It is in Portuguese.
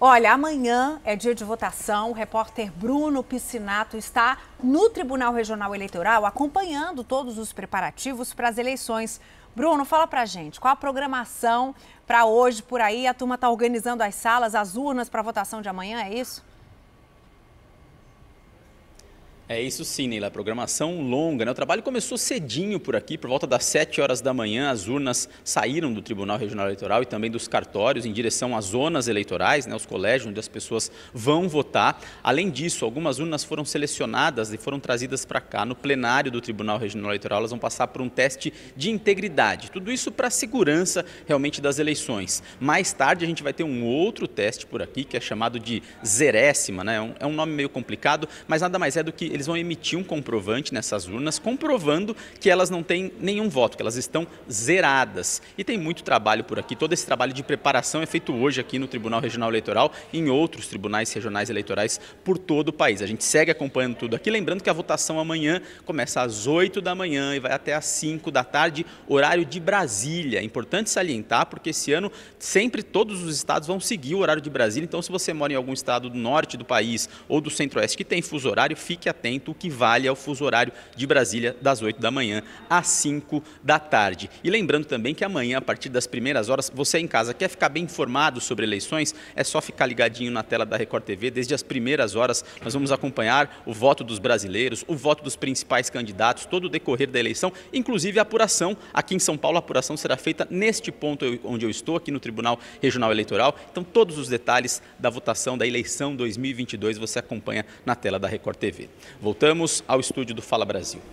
Olha, amanhã é dia de votação. O repórter Bruno Piscinato está no Tribunal Regional Eleitoral acompanhando todos os preparativos para as eleições. Bruno, fala pra gente, qual a programação para hoje por aí? A turma está organizando as salas, as urnas para a votação de amanhã, é isso? É isso sim, Neila. Programação longa. Né? O trabalho começou cedinho por aqui, por volta das 7 horas da manhã. As urnas saíram do Tribunal Regional Eleitoral e também dos cartórios em direção às zonas eleitorais, né? os colégios onde as pessoas vão votar. Além disso, algumas urnas foram selecionadas e foram trazidas para cá. No plenário do Tribunal Regional Eleitoral, elas vão passar por um teste de integridade. Tudo isso para a segurança realmente das eleições. Mais tarde, a gente vai ter um outro teste por aqui, que é chamado de zerésima. Né? É um é nome meio complicado, mas nada mais é do que eles vão emitir um comprovante nessas urnas comprovando que elas não têm nenhum voto, que elas estão zeradas. E tem muito trabalho por aqui, todo esse trabalho de preparação é feito hoje aqui no Tribunal Regional Eleitoral e em outros tribunais regionais eleitorais por todo o país. A gente segue acompanhando tudo aqui, lembrando que a votação amanhã começa às 8 da manhã e vai até às 5 da tarde, horário de Brasília. É importante salientar porque esse ano sempre todos os estados vão seguir o horário de Brasília, então se você mora em algum estado do norte do país ou do centro-oeste que tem fuso horário, fique atento atento, o que vale é o fuso horário de Brasília das 8 da manhã às 5 da tarde. E lembrando também que amanhã, a partir das primeiras horas, você em casa quer ficar bem informado sobre eleições, é só ficar ligadinho na tela da Record TV. Desde as primeiras horas, nós vamos acompanhar o voto dos brasileiros, o voto dos principais candidatos, todo o decorrer da eleição, inclusive a apuração. Aqui em São Paulo, a apuração será feita neste ponto onde eu estou, aqui no Tribunal Regional Eleitoral. Então, todos os detalhes da votação da eleição 2022 você acompanha na tela da Record TV. Voltamos ao estúdio do Fala Brasil.